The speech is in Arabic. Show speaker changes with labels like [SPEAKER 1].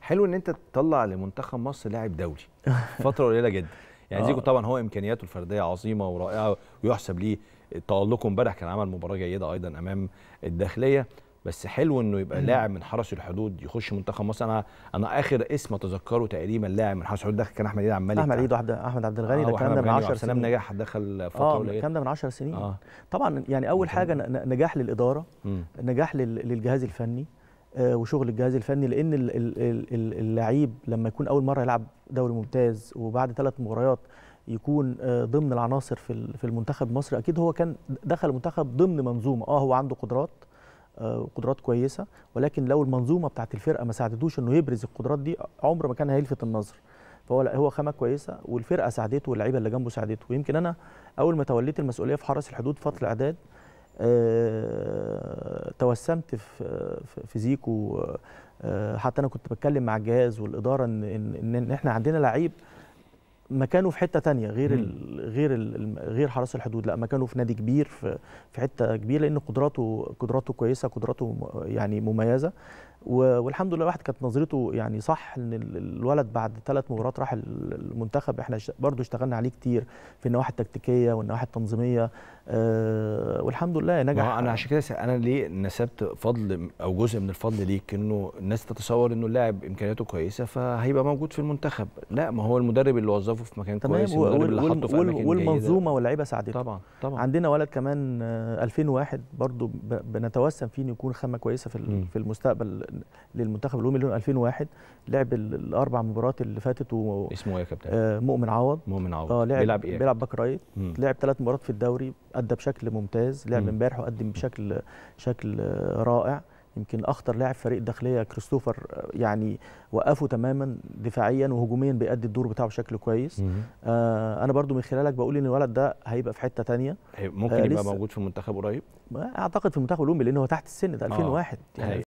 [SPEAKER 1] حلو ان انت تطلع لمنتخب مصر لاعب دولي فتره قليله جدا يعني زيكو آه. طبعا هو امكانياته الفرديه عظيمه ورائعه ويحسب ليه تالقه امبارح كان عمل مباراه جيده ايضا امام الداخليه بس حلو انه يبقى لاعب من حرس الحدود يخش منتخب مصر انا انا اخر اسم اتذكره تقريبا لاعب من حرس الحدود دخل كان احمد عيد عمال احمد عيد
[SPEAKER 2] واحد احمد عبد الغني آه، ده الكلام ده من 10 سنين نجاح دخل فتره اه الكلام ده من 10 سنين آه. طبعا يعني اول حاجه نجاح للاداره مم. نجاح للجهاز الفني آه، وشغل الجهاز الفني لان اللعيب لما يكون اول مره يلعب دوري ممتاز وبعد ثلاث مباريات يكون آه، ضمن العناصر في في المنتخب المصري اكيد هو كان دخل المنتخب ضمن منظومه اه هو عنده قدرات آه، قدرات كويسه ولكن لو المنظومه بتاعت الفرقه ما ساعدتوش انه يبرز القدرات دي عمر ما كان هيلفت النظر فهو لا هو خامه كويسه والفرقه ساعدته واللعيبه اللي جنبه ساعدته ويمكن انا اول ما توليت المسؤوليه في حرس الحدود فتره الاعداد أه توسمت في في زيكو آه،, أه حتى انا كنت بتكلم مع الجهاز والاداره ان ان, إن احنا عندنا لعيب مكانه في حته تانية غير الـ غير الـ غير حرس الحدود لا مكانه في نادي كبير في في حته كبيره لان قدراته قدراته كويسه قدراته يعني مميزه والحمد لله الواحد كانت نظرته يعني صح ان الولد بعد ثلاث مباريات راح المنتخب احنا برضو اشتغلنا عليه كتير في النواحي التكتيكيه والنواحي التنظيميه آه والحمد لله نجح انا
[SPEAKER 1] عشان كده انا ليه نسبت فضل او جزء من الفضل ليك انه الناس تتصور انه اللاعب امكانياته كويسه فهيبقى موجود في المنتخب لا ما هو المدرب اللي وظفه شافه في مكان تمام كويس في وال وال والمنظومه
[SPEAKER 2] واللعيبه ساعدته طبعا طبعا عندنا ولد كمان 2001 آه، برضو بنتوسم فيه انه يكون خامه كويسه في في المستقبل للمنتخب اللي هو 2001 لعب الاربع مباريات اللي فاتت و اسمه ايه يا كابتن؟ آه مؤمن عوض مؤمن عوض اه لعب بيلعب ايه؟ بيلعب باك رايت لعب ثلاث مباريات في الدوري ادى بشكل ممتاز لعب امبارح وقدم بشكل شكل آه، رائع يمكن اخطر لاعب فريق الداخليه كريستوفر يعني وقفه تماما دفاعيا وهجوميا بيأدي الدور بتاعه بشكل كويس آه انا برضو من خلالك بقول ان الولد ده هيبقى في حته تانية ممكن آه يبقى موجود
[SPEAKER 1] في المنتخب قريب
[SPEAKER 2] اعتقد في المنتخب الاولمبي لان هو تحت السن ده 2001 آه. يعني